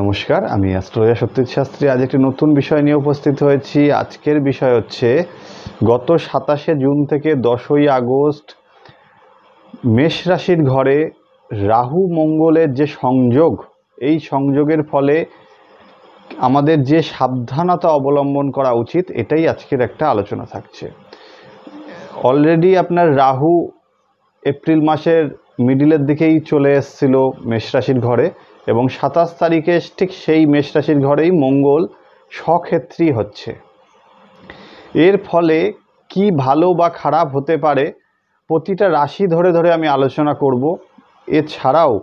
নমস্কার আমি অ্যাস্ট্রোলজা সত্যজিৎ শাস্ত্রী আজ একটি নতুন বিষয় নিয়ে উপস্থিত হয়েছি আজকের বিষয় হচ্ছে গত সাতাশে জুন থেকে দশই আগস্ট মেষ রাশির ঘরে রাহু মঙ্গলের যে সংযোগ এই সংযোগের ফলে আমাদের যে সাবধানতা অবলম্বন করা উচিত এটাই আজকের একটা আলোচনা থাকছে অলরেডি আপনার রাহু এপ্রিল মাসের মিডিলের দিকেই চলে এসছিল মেষ রাশির ঘরে এবং সাতাশ তারিখে ঠিক সেই মেষ রাশির ঘরেই মঙ্গল স্বক্ষেত্রী হচ্ছে এর ফলে কি ভালো বা খারাপ হতে পারে প্রতিটা রাশি ধরে ধরে আমি আলোচনা করব এছাড়াও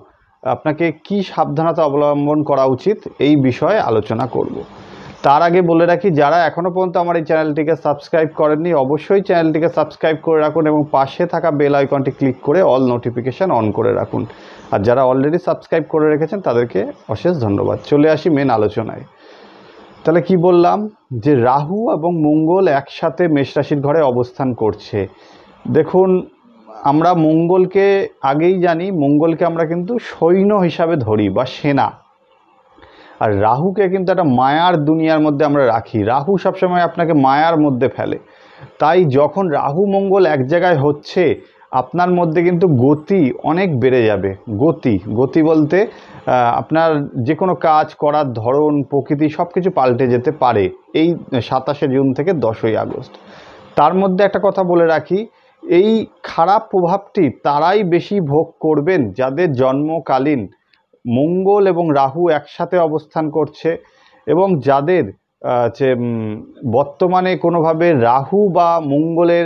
আপনাকে কি সাবধানতা অবলম্বন করা উচিত এই বিষয়ে আলোচনা করব তার আগে বলে রাখি যারা এখনও পর্যন্ত আমার এই চ্যানেলটিকে সাবস্ক্রাইব করেননি অবশ্যই চ্যানেলটিকে সাবস্ক্রাইব করে রাখুন এবং পাশে থাকা বেল আইকনটি ক্লিক করে অল নোটিফিকেশান অন করে রাখুন আর যারা অলরেডি সাবস্ক্রাইব করে রেখেছেন তাদেরকে অশেষ ধন্যবাদ চলে আসি মেন আলোচনায় তাহলে কি বললাম যে রাহু এবং মঙ্গল একসাথে মেষরাশির ঘরে অবস্থান করছে দেখুন আমরা মঙ্গলকে আগেই জানি মঙ্গলকে আমরা কিন্তু সৈন্য হিসাবে ধরি বা সেনা আর রাহুকে কিন্তু একটা মায়ার দুনিয়ার মধ্যে আমরা রাখি রাহু সবসময় আপনাকে মায়ার মধ্যে ফেলে তাই যখন রাহু মঙ্গল এক জায়গায় হচ্ছে আপনার মধ্যে কিন্তু গতি অনেক বেড়ে যাবে গতি গতি বলতে আপনার যে কোনো কাজ করার ধরন প্রকৃতি সব কিছু পাল্টে যেতে পারে এই সাতাশে জুন থেকে দশই আগস্ট তার মধ্যে একটা কথা বলে রাখি এই খারাপ প্রভাবটি তারাই বেশি ভোগ করবেন যাদের জন্মকালীন মঙ্গল এবং রাহু একসাথে অবস্থান করছে এবং যাদের যে বর্তমানে কোনোভাবে রাহু বা মঙ্গলের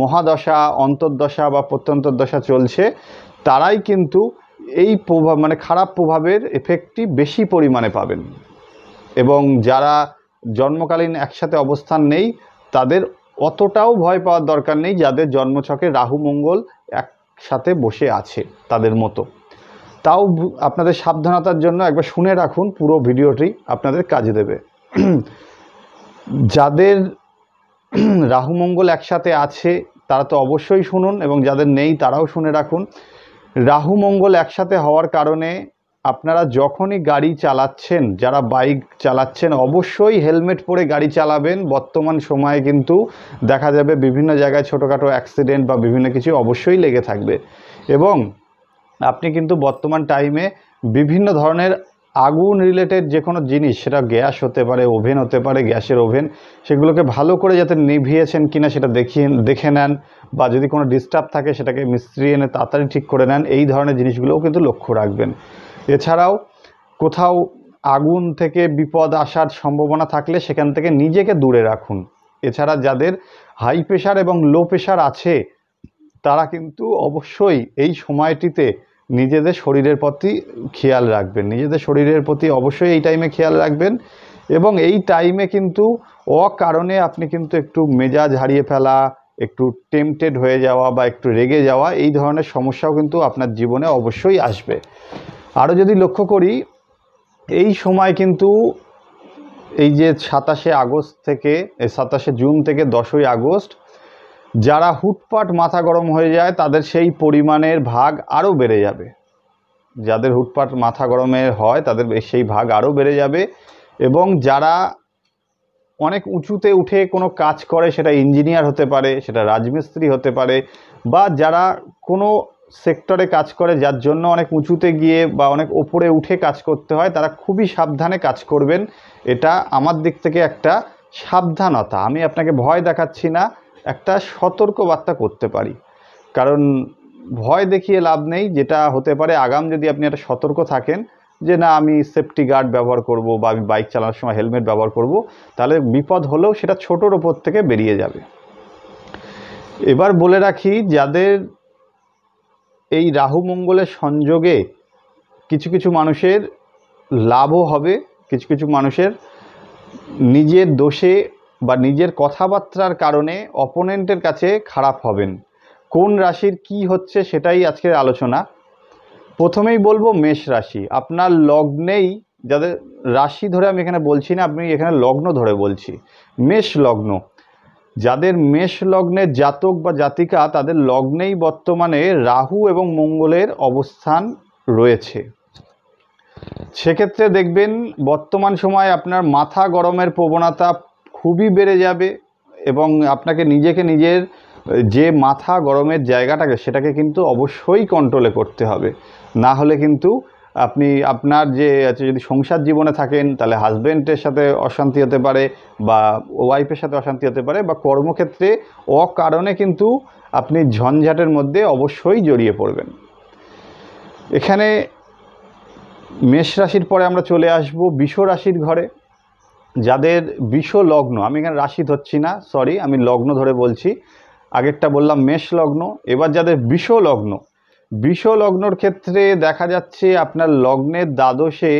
মহাদশা অন্তর্দশা বা প্রত্যন্তর্দশা চলছে তারাই কিন্তু এই প্রভাব মানে খারাপ প্রভাবের এফেক্টটি বেশি পরিমাণে পাবেন এবং যারা জন্মকালীন একসাথে অবস্থান নেই তাদের অতটাও ভয় পাওয়ার দরকার নেই যাদের জন্মছকে রাহু মঙ্গল একসাথে বসে আছে তাদের মতো তাও আপনাদের সাবধানতার জন্য একবার শুনে রাখুন পুরো ভিডিওটি আপনাদের কাজে দেবে যাদের রাহু মঙ্গল একসাথে আছে তারা তো অবশ্যই শুনুন এবং যাদের নেই তারাও শুনে রাখুন রাহু মঙ্গল একসাথে হওয়ার কারণে আপনারা যখনই গাড়ি চালাচ্ছেন যারা বাইক চালাচ্ছেন অবশ্যই হেলমেট পরে গাড়ি চালাবেন বর্তমান সময়ে কিন্তু দেখা যাবে বিভিন্ন জায়গায় ছোটোখাটো অ্যাক্সিডেন্ট বা বিভিন্ন কিছু অবশ্যই লেগে থাকবে এবং আপনি কিন্তু বর্তমান টাইমে বিভিন্ন ধরনের আগুন রিলেটেড যে কোনো জিনিস সেটা গ্যাস হতে পারে ওভেন হতে পারে গ্যাসের ওভেন সেগুলোকে ভালো করে যাতে নিভিয়েছেন কিনা সেটা দেখিয়ে দেখে নেন বা যদি কোনো ডিস্টার্ব থাকে সেটাকে মিস্ত্রি এনে তাড়াতাড়ি ঠিক করে নেন এই ধরনের জিনিসগুলোও কিন্তু লক্ষ্য রাখবেন এছাড়াও কোথাও আগুন থেকে বিপদ আসার সম্ভাবনা থাকলে সেখান থেকে নিজেকে দূরে রাখুন এছাড়া যাদের হাই প্রেশার এবং লো প্রেশার আছে তারা কিন্তু অবশ্যই এই সময়টিতে নিজেদের শরীরের প্রতি খেয়াল রাখবেন নিজেদের শরীরের প্রতি অবশ্যই এই টাইমে খেয়াল রাখবেন এবং এই টাইমে কিন্তু অকারণে আপনি কিন্তু একটু মেজাজ হারিয়ে ফেলা একটু টেম্পটেড হয়ে যাওয়া বা একটু রেগে যাওয়া এই ধরনের সমস্যাও কিন্তু আপনার জীবনে অবশ্যই আসবে আরও যদি লক্ষ্য করি এই সময় কিন্তু এই যে সাতাশে আগস্ট থেকে সাতাশে জুন থেকে দশই আগস্ট যারা হুটপাট মাথা গরম হয়ে যায় তাদের সেই পরিমাণের ভাগ আরও বেড়ে যাবে যাদের হুটপাট মাথা গরমে হয় তাদের সেই ভাগ আরও বেড়ে যাবে এবং যারা অনেক উঁচুতে উঠে কোনো কাজ করে সেটা ইঞ্জিনিয়ার হতে পারে সেটা রাজমিস্ত্রি হতে পারে বা যারা কোনো সেক্টরে কাজ করে যার জন্য অনেক উঁচুতে গিয়ে বা অনেক ওপরে উঠে কাজ করতে হয় তারা খুবই সাবধানে কাজ করবেন এটা আমার দিক থেকে একটা সাবধানতা আমি আপনাকে ভয় দেখাচ্ছি না একটা সতর্কবার্তা করতে পারি কারণ ভয় দেখিয়ে লাভ নেই যেটা হতে পারে আগাম যদি আপনি একটা সতর্ক থাকেন যে না আমি সেফটি গার্ড ব্যবহার করব বা আমি বাইক চালানোর সময় হেলমেট ব্যবহার করব তাহলে বিপদ হলেও সেটা ছোটোর ওপর থেকে বেরিয়ে যাবে এবার বলে রাখি যাদের এই রাহু মঙ্গলের সংযোগে কিছু কিছু মানুষের লাভও হবে কিছু কিছু মানুষের নিজের দোষে বা নিজের কথাবার্তার কারণে অপোনেন্টের কাছে খারাপ হবেন কোন রাশির কি হচ্ছে সেটাই আজকের আলোচনা প্রথমেই বলবো মেষ রাশি আপনার লগ্নেই যাদের রাশি ধরে আমি এখানে বলছি না আপনি এখানে লগ্ন ধরে বলছি মেষ লগ্ন যাদের মেষ লগ্নের জাতক বা জাতিকা তাদের লগ্নেই বর্তমানে রাহু এবং মঙ্গলের অবস্থান রয়েছে সেক্ষেত্রে দেখবেন বর্তমান সময়ে আপনার মাথা গরমের প্রবণতা খুবই বেড়ে যাবে এবং আপনাকে নিজেকে নিজের যে মাথা গরমের জায়গাটাকে সেটাকে কিন্তু অবশ্যই কন্ট্রোলে করতে হবে না হলে কিন্তু আপনি আপনার যে আছে আচ্ছা যদি সংসার জীবনে থাকেন তাহলে হাজব্যান্ডের সাথে অশান্তি হতে পারে বা ওয়াইফের সাথে অশান্তি হতে পারে বা কর্মক্ষেত্রে অকারণে কিন্তু আপনি ঝঞ্ঝাটের মধ্যে অবশ্যই জড়িয়ে পড়বেন এখানে মেষ রাশির পরে আমরা চলে আসব বিষ রাশির ঘরে যাদের বিষ লগ্ন আমি এখানে রাশি ধরছি না সরি আমি লগ্ন ধরে বলছি আগেরটা বললাম মেষ লগ্ন এবার যাদের বিষ লগ্ন বিষ লগ্নর ক্ষেত্রে দেখা যাচ্ছে আপনার লগ্নের দ্বাদশে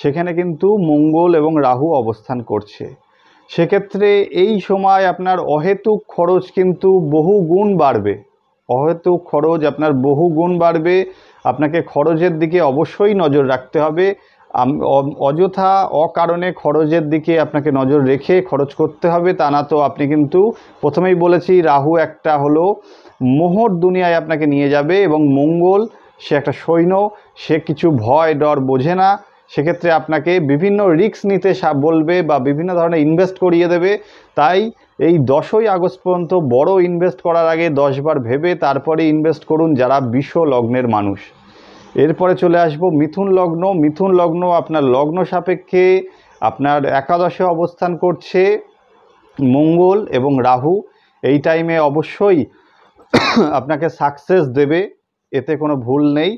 সেখানে কিন্তু মঙ্গল এবং রাহু অবস্থান করছে সেক্ষেত্রে এই সময় আপনার অহেতুক খরচ কিন্তু বহু গুণ বাড়বে অহেতুক খরচ আপনার বহু গুণ বাড়বে আপনাকে খরচের দিকে অবশ্যই নজর রাখতে হবে অযথা অকারণে খরচের দিকে আপনাকে নজর রেখে খরচ করতে হবে তা না তো আপনি কিন্তু প্রথমেই বলেছি রাহু একটা হলো মোহর দুনিয়ায় আপনাকে নিয়ে যাবে এবং মঙ্গল সে একটা সৈন্য সে কিছু ভয় ডর বোঝে না সেক্ষেত্রে আপনাকে বিভিন্ন রিক্স নিতে বলবে বা বিভিন্ন ধরনের ইনভেস্ট করিয়ে দেবে তাই এই দশই আগস্ট পর্যন্ত বড় ইনভেস্ট করার আগে দশবার ভেবে তারপরে ইনভেস্ট করুন যারা বিশ্ব লগ্নের মানুষ এরপরে চলে আসব মিথুন লগ্ন মিথুন লগ্ন আপনার লগ্ন সাপেক্ষে আপনার একাদশে অবস্থান করছে মঙ্গল এবং রাহু এই টাইমে অবশ্যই আপনাকে সাকসেস দেবে এতে কোনো ভুল নেই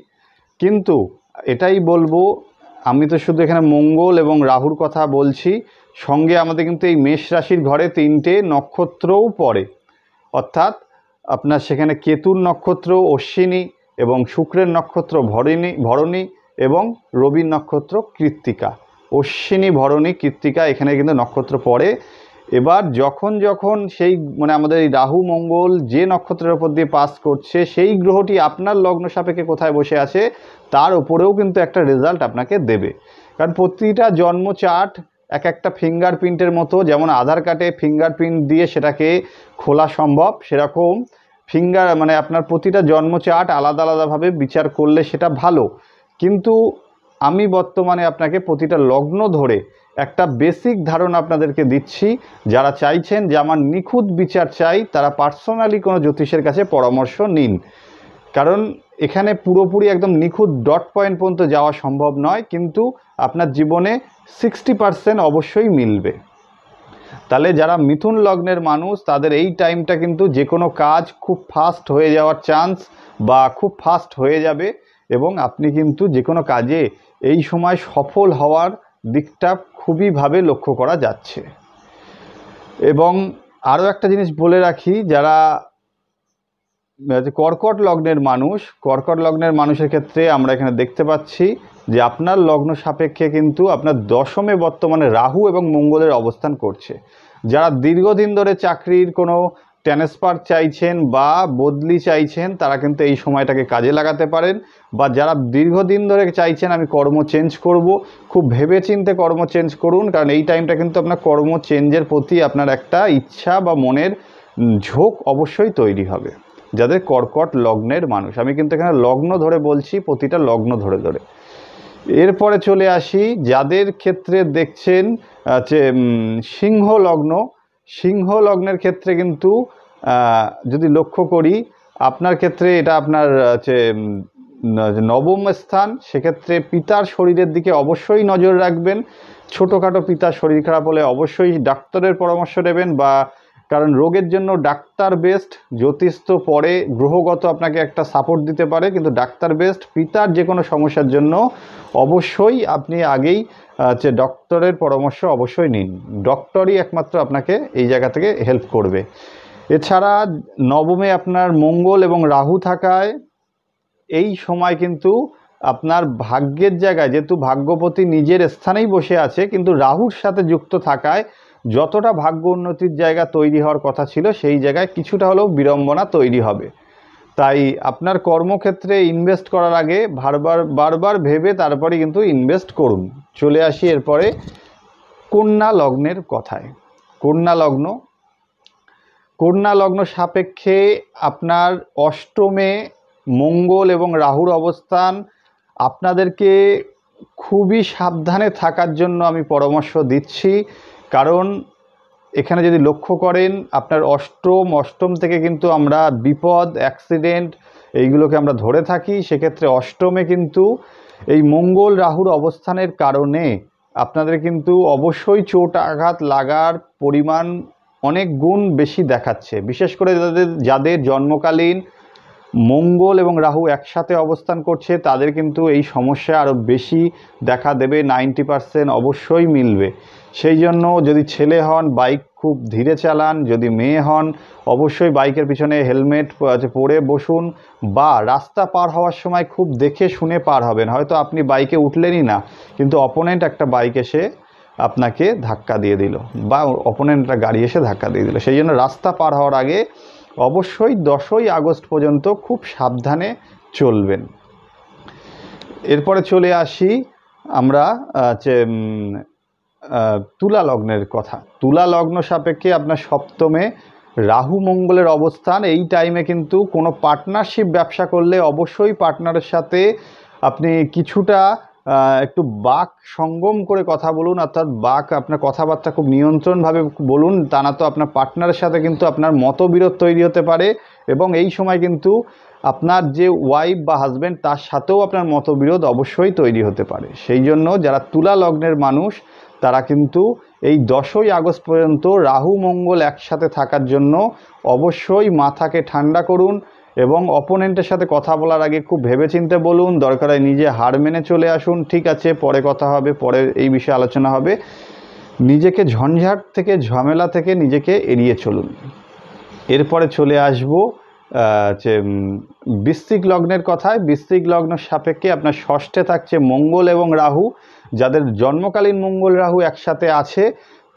কিন্তু এটাই বলবো আমি তো শুধু এখানে মঙ্গল এবং রাহুর কথা বলছি সঙ্গে আমাদের কিন্তু এই মেষ রাশির ঘরে তিনটে নক্ষত্রও পড়ে অর্থাৎ আপনার সেখানে কেতুর নক্ষত্র অশ্বিনী এবং শুক্রের নক্ষত্র ভরণী ভরণী এবং রবির নক্ষত্র কৃত্তিকা অশ্বিনী ভরণী কৃত্তিকা এখানে কিন্তু নক্ষত্র পড়ে এবার যখন যখন সেই মানে আমাদের এই রাহু মঙ্গল যে নক্ষত্রের ওপর দিয়ে পাস করছে সেই গ্রহটি আপনার লগ্ন সাপেক্ষে কোথায় বসে আছে তার উপরেও কিন্তু একটা রেজাল্ট আপনাকে দেবে কারণ প্রতিটা জন্ম চার্ট এক একটা প্রিন্টের মতো যেমন আধার কার্ডে ফিঙ্গারপ্রিন্ট দিয়ে সেটাকে খোলা সম্ভব সেরকম ফিঙ্গার মানে আপনার প্রতিটা জন্ম চার্ট আলাদা আলাদাভাবে বিচার করলে সেটা ভালো কিন্তু আমি বর্তমানে আপনাকে প্রতিটা লগ্ন ধরে একটা বেসিক ধারণা আপনাদেরকে দিচ্ছি যারা চাইছেন যে আমার নিখুঁত বিচার চাই তারা পার্সোনালি কোনো জ্যোতিষের কাছে পরামর্শ নিন কারণ এখানে পুরোপুরি একদম নিখুঁত ডট পয়েন্ট পর্যন্ত যাওয়া সম্ভব নয় কিন্তু আপনার জীবনে সিক্সটি অবশ্যই মিলবে তাহলে যারা মিথুন লগ্নের মানুষ তাদের এই টাইমটা কিন্তু যে কোনো কাজ খুব ফাস্ট হয়ে যাওয়ার চান্স বা খুব ফাস্ট হয়ে যাবে এবং আপনি কিন্তু যে কোনো কাজে এই সময় সফল হওয়ার দিকটা খুবইভাবে লক্ষ্য করা যাচ্ছে এবং আরও একটা জিনিস বলে রাখি যারা কর্কট লগ্নের মানুষ কর্কট লগ্নের মানুষের ক্ষেত্রে আমরা এখানে দেখতে পাচ্ছি যে আপনার লগ্ন সাপেক্ষে কিন্তু আপনার দশমে বর্তমানে রাহু এবং মঙ্গলের অবস্থান করছে যারা দীর্ঘদিন ধরে চাকরির কোনো ট্রান্সফার চাইছেন বা বদলি চাইছেন তারা কিন্তু এই সময়টাকে কাজে লাগাতে পারেন বা যারা দীর্ঘদিন ধরে চাইছেন আমি কর্ম চেঞ্জ করব খুব ভেবে চিনতে কর্ম চেঞ্জ করুন কারণ এই টাইমটা কিন্তু আপনার কর্ম চেঞ্জের প্রতি আপনার একটা ইচ্ছা বা মনের ঝোঁক অবশ্যই তৈরি হবে যাদের কর্কট লগ্নের মানুষ আমি কিন্তু এখানে লগ্ন ধরে বলছি প্রতিটা লগ্ন ধরে ধরে এরপরে চলে আসি যাদের ক্ষেত্রে দেখছেন যে সিংহ লগ্ন সিংহ লগ্নের ক্ষেত্রে কিন্তু যদি লক্ষ্য করি আপনার ক্ষেত্রে এটা আপনার যে নবম স্থান সেক্ষেত্রে পিতার শরীরের দিকে অবশ্যই নজর রাখবেন ছোটোখাটো পিতার শরীর খারাপ হলে অবশ্যই ডাক্তারের পরামর্শ নেবেন বা কারণ রোগের জন্য ডাক্তার বেস্ট জ্যোতিষ তো পরে গ্রহগত আপনাকে একটা সাপোর্ট দিতে পারে কিন্তু ডাক্তার বেস্ট পিতার যে কোনো সমস্যার জন্য অবশ্যই আপনি আগেই যে ডক্টরের পরামর্শ অবশ্যই নিন ডক্টরই একমাত্র আপনাকে এই জায়গা থেকে হেল্প করবে এছাড়া নবমে আপনার মঙ্গল এবং রাহু থাকায় এই সময় কিন্তু আপনার ভাগ্যের জায়গায় যেহেতু ভাগ্যপতি নিজের স্থানেই বসে আছে কিন্তু রাহুর সাথে যুক্ত থাকায় যতটা ভাগ্য উন্নতির জায়গা তৈরি হওয়ার কথা ছিল সেই জায়গায় কিছুটা হলেও বিড়ম্বনা তৈরি হবে তাই আপনার কর্মক্ষেত্রে ইনভেস্ট করার আগে বারবার বারবার ভেবে তারপরে কিন্তু ইনভেস্ট করুন চলে আসি এরপরে কন্যা লগ্নের কথায় কন্যা লগ্ন কন্যা লগ্ন সাপেক্ষে আপনার অষ্টমে মঙ্গল এবং রাহুর অবস্থান আপনাদেরকে খুবই সাবধানে থাকার জন্য আমি পরামর্শ দিচ্ছি কারণ এখানে যদি লক্ষ্য করেন আপনার অষ্টম অষ্টম থেকে কিন্তু আমরা বিপদ অ্যাক্সিডেন্ট এইগুলোকে আমরা ধরে থাকি সেক্ষেত্রে অষ্টমে কিন্তু এই মঙ্গল রাহুর অবস্থানের কারণে আপনাদের কিন্তু অবশ্যই চোট আঘাত লাগার পরিমাণ অনেক গুণ বেশি দেখাচ্ছে বিশেষ করে যাদের যাদের জন্মকালীন মঙ্গল এবং রাহু একসাথে অবস্থান করছে তাদের কিন্তু এই সমস্যা আরও বেশি দেখা দেবে নাইনটি পারসেন্ট অবশ্যই মিলবে সেই জন্য যদি ছেলে হন বাইক খুব ধীরে চালান যদি মেয়ে হন অবশ্যই বাইকের পিছনে হেলমেট পরে বসুন বা রাস্তা পার হওয়ার সময় খুব দেখে শুনে পার হবেন হয়তো আপনি বাইকে উঠলেনই না কিন্তু অপোনেন্ট একটা বাইক এসে আপনাকে ধাক্কা দিয়ে দিল বা অপোনেন্ট একটা গাড়ি এসে ধাক্কা দিয়ে দিল সেই জন্য রাস্তা পার হওয়ার আগে অবশ্যই দশই আগস্ট পর্যন্ত খুব সাবধানে চলবেন এরপরে চলে আসি আমরা হচ্ছে তুলা লগ্নের কথা তুলা লগ্ন সাপেক্ষে আপনার সপ্তমে রাহু মঙ্গলের অবস্থান এই টাইমে কিন্তু কোনো পার্টনারশিপ ব্যবসা করলে অবশ্যই পার্টনারের সাথে আপনি কিছুটা একটু বাক সঙ্গম করে কথা বলুন অর্থাৎ বাক আপনার কথাবার্তা খুব নিয়ন্ত্রণভাবে বলুন তা না তো আপনার পার্টনারের সাথে কিন্তু আপনার মতবিরোধ তৈরি হতে পারে এবং এই সময় কিন্তু আপনার যে ওয়াইফ বা হাজব্যান্ড তার সাথেও আপনার মতবিরোধ অবশ্যই তৈরি হতে পারে সেই জন্য যারা তুলা লগ্নের মানুষ তারা কিন্তু এই দশই আগস্ট পর্যন্ত রাহু মঙ্গল একসাথে থাকার জন্য অবশ্যই মাথাকে ঠান্ডা করুন এবং অপোনেন্টের সাথে কথা বলার আগে খুব ভেবেচিন্তে বলুন দরকার হয় নিজে হার মেনে চলে আসুন ঠিক আছে পরে কথা হবে পরে এই বিষয়ে আলোচনা হবে নিজেকে ঝঞ্ঝাট থেকে ঝামেলা থেকে নিজেকে এড়িয়ে চলুন এরপরে চলে আসব যে বৃশ্চিক লগ্নের কথায় বৃশ্চিক লগ্ন সাপেক্ষে আপনার ষষ্ঠে থাকছে মঙ্গল এবং রাহু যাদের জন্মকালীন মঙ্গল রাহু একসাথে আছে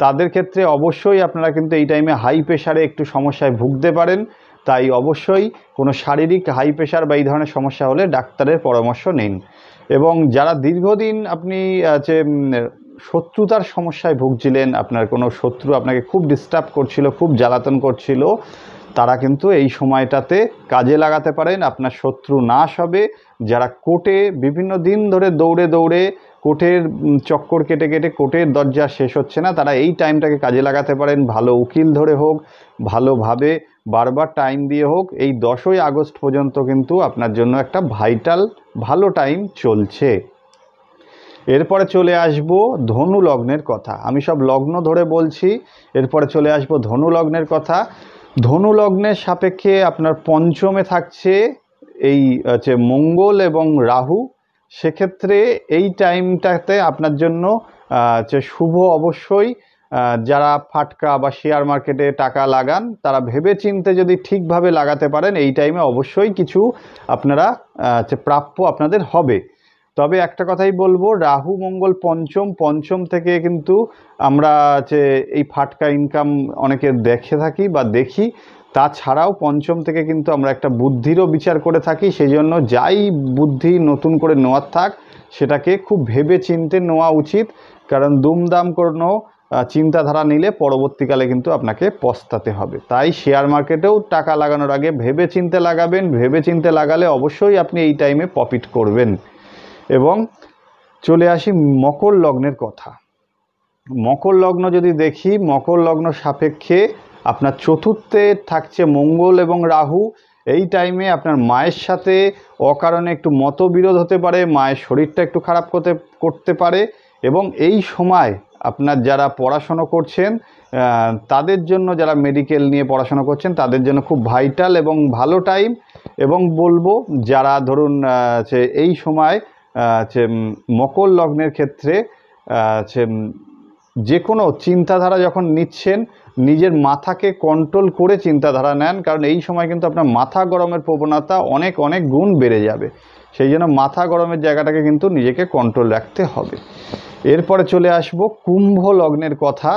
তাদের ক্ষেত্রে অবশ্যই আপনারা কিন্তু এই টাইমে হাই প্রেশারে একটু সমস্যায় ভুগতে পারেন তাই অবশ্যই কোনো শারীরিক হাই প্রেশার বা এই ধরনের সমস্যা হলে ডাক্তারের পরামর্শ নিন এবং যারা দীর্ঘদিন আপনি যে শত্রুতার সমস্যায় ভুগছিলেন আপনার কোনো শত্রু আপনাকে খুব ডিস্টার্ব করছিল খুব জ্বালাতন করছিল তারা কিন্তু এই সময়টাতে কাজে লাগাতে পারেন আপনার শত্রু নাশ হবে যারা কোর্টে বিভিন্ন দিন ধরে দৌড়ে দৌড়ে কোর্টের চক্কর কেটে কেটে কোর্টের দরজা শেষ হচ্ছে না তারা এই টাইমটাকে কাজে লাগাতে পারেন ভালো উকিল ধরে হোক ভালোভাবে বারবার টাইম দিয়ে হোক এই দশই আগস্ট পর্যন্ত কিন্তু আপনার জন্য একটা ভাইটাল ভালো টাইম চলছে এরপরে চলে আসব ধনু লগ্নের কথা আমি সব লগ্ন ধরে বলছি এরপরে চলে আসব ধনু লগ্নের কথা ধনু লগ্নের সাপেক্ষে আপনার পঞ্চমে থাকছে এই হচ্ছে মঙ্গল এবং রাহু সেক্ষেত্রে এই টাইমটাতে আপনার জন্য শুভ অবশ্যই যারা ফাটকা বা শেয়ার মার্কেটে টাকা লাগান তারা ভেবে চিনতে যদি ঠিকভাবে লাগাতে পারেন এই টাইমে অবশ্যই কিছু আপনারা প্রাপ্য আপনাদের হবে তবে একটা কথাই বলবো রাহু মঙ্গল পঞ্চম পঞ্চম থেকে কিন্তু আমরা যে এই ফাটকা ইনকাম অনেকে দেখে থাকি বা দেখি তাছাড়াও পঞ্চম থেকে কিন্তু আমরা একটা বুদ্ধিরও বিচার করে থাকি সেই জন্য যাই বুদ্ধি নতুন করে নেওয়ার থাক সেটাকে খুব ভেবে চিনতে নেওয়া উচিত কারণ দুমদাম কোনো চিন্তাধারা নিলে পরবর্তীকালে কিন্তু আপনাকে পস্তাতে হবে তাই শেয়ার মার্কেটেও টাকা লাগানোর আগে ভেবে চিনতে লাগাবেন ভেবে চিনতে লাগালে অবশ্যই আপনি এই টাইমে প্রফিট করবেন এবং চলে আসি মকর লগ্নের কথা মকর লগ্ন যদি দেখি মকর লগ্ন সাপেক্ষে আপনার চতুর্থে থাকছে মঙ্গল এবং রাহু এই টাইমে আপনার মায়ের সাথে অকারণে একটু মতবিরোধ হতে পারে মায়ের শরীরটা একটু খারাপ করতে করতে পারে এবং এই সময় আপনার যারা পড়াশুনো করছেন তাদের জন্য যারা মেডিকেল নিয়ে পড়াশোনা করছেন তাদের জন্য খুব ভাইটাল এবং ভালো টাইম এবং বলবো যারা ধরুন যে এই সময় যে মকর লগ্নের ক্ষেত্রে যে যে কোনো চিন্তাধারা যখন নিচ্ছেন নিজের মাথাকে কন্ট্রোল করে চিন্তাধারা নেন কারণ এই সময় কিন্তু আপনার মাথা গরমের প্রবণতা অনেক অনেক গুণ বেড়ে যাবে সেই জন্য মাথা গরমের জায়গাটাকে কিন্তু নিজেকে কন্ট্রোল রাখতে হবে এরপরে চলে আসব কুম্ভ লগ্নের কথা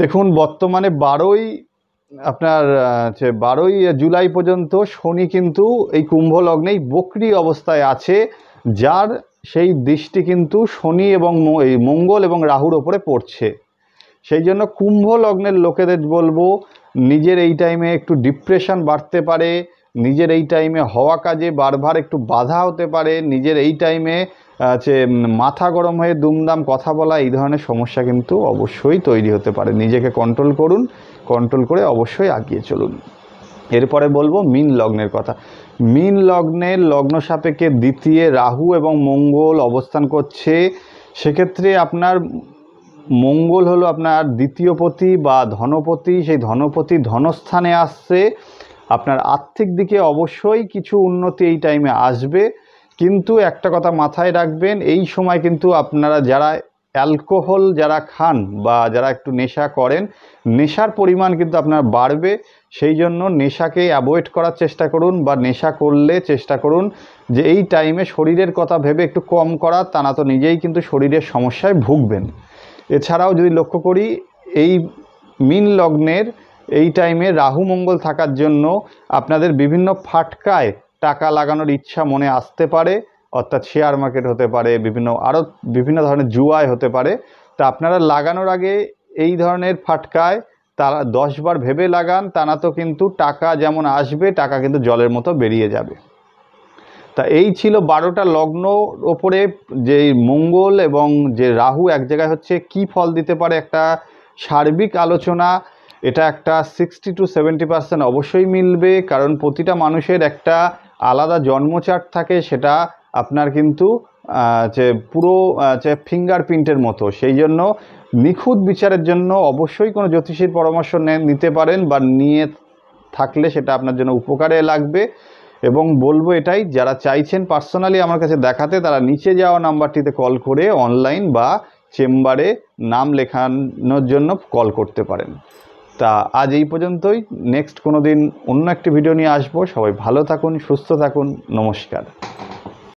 দেখুন বর্তমানে বারোই আপনার হচ্ছে বারোই জুলাই পর্যন্ত শনি কিন্তু এই কুম্ভ লগ্নেই বকরি অবস্থায় আছে যার সেই দৃষ্টি কিন্তু শনি এবং এই মঙ্গল এবং রাহুর ওপরে পড়ছে সেই জন্য কুম্ভ লগ্নের লোকেদের বলবো নিজের এই টাইমে একটু ডিপ্রেশন বাড়তে পারে নিজের এই টাইমে হওয়া কাজে বারবার একটু বাধা হতে পারে নিজের এই টাইমে যে মাথা গরম হয়ে দুমদাম কথা বলা এই ধরনের সমস্যা কিন্তু অবশ্যই তৈরি হতে পারে নিজেকে কন্ট্রোল করুন কন্ট্রোল করে অবশ্যই আগিয়ে চলুন এরপরে বলবো মিন লগ্নের কথা মিন লগ্নের লগ্ন সাপেকে দ্বিতীয় রাহু এবং মঙ্গল অবস্থান করছে সেক্ষেত্রে আপনার মঙ্গল হলো আপনার দ্বিতীয়পতি বা ধনপতি সেই ধনপতি ধনস্থানে আসছে আপনার আর্থিক দিকে অবশ্যই কিছু উন্নতি এই টাইমে আসবে কিন্তু একটা কথা মাথায় রাখবেন এই সময় কিন্তু আপনারা যারা অ্যালকোহল যারা খান বা যারা একটু নেশা করেন নেশার পরিমাণ কিন্তু আপনার বাড়বে সেই জন্য নেশাকে অ্যাভয়েড করার চেষ্টা করুন বা নেশা করলে চেষ্টা করুন যে এই টাইমে শরীরের কথা ভেবে একটু কম করা তা না তো নিজেই কিন্তু শরীরের সমস্যায় ভুগবেন এছাড়াও যদি লক্ষ্য করি এই মিন লগ্নের এই টাইমে রাহু মঙ্গল থাকার জন্য আপনাদের বিভিন্ন ফাটকায় টাকা লাগানোর ইচ্ছা মনে আসতে পারে অর্থাৎ শেয়ার মার্কেট হতে পারে বিভিন্ন আরও বিভিন্ন ধরনের জুয়ায় হতে পারে তা আপনারা লাগানোর আগে এই ধরনের ফাটকায় তারা দশবার ভেবে লাগান তা না তো কিন্তু টাকা যেমন আসবে টাকা কিন্তু জলের মতো বেরিয়ে যাবে তা এই ছিল বারোটা লগ্ন ওপরে যে মঙ্গল এবং যে রাহু এক জায়গায় হচ্ছে কি ফল দিতে পারে একটা সার্বিক আলোচনা এটা একটা সিক্সটি টু সেভেন্টি পার্সেন্ট অবশ্যই মিলবে কারণ প্রতিটা মানুষের একটা আলাদা জন্মচার্ট থাকে সেটা আপনার কিন্তু যে পুরো যে ফিঙ্গারপ্রিন্টের মতো সেই জন্য নিখুঁত বিচারের জন্য অবশ্যই কোনো জ্যোতিষীর পরামর্শ নিতে পারেন বা নিয়ে থাকলে সেটা আপনার জন্য উপকারে লাগবে এবং বলবো এটাই যারা চাইছেন পার্সোনালি আমার কাছে দেখাতে তারা নিচে যাওয়া নাম্বারটিতে কল করে অনলাইন বা চেম্বারে নাম লেখানোর জন্য কল করতে পারেন তা আজ এই পর্যন্তই নেক্সট কোনো দিন অন্য একটি ভিডিও নিয়ে আসবো সবাই ভালো থাকুন সুস্থ থাকুন নমস্কার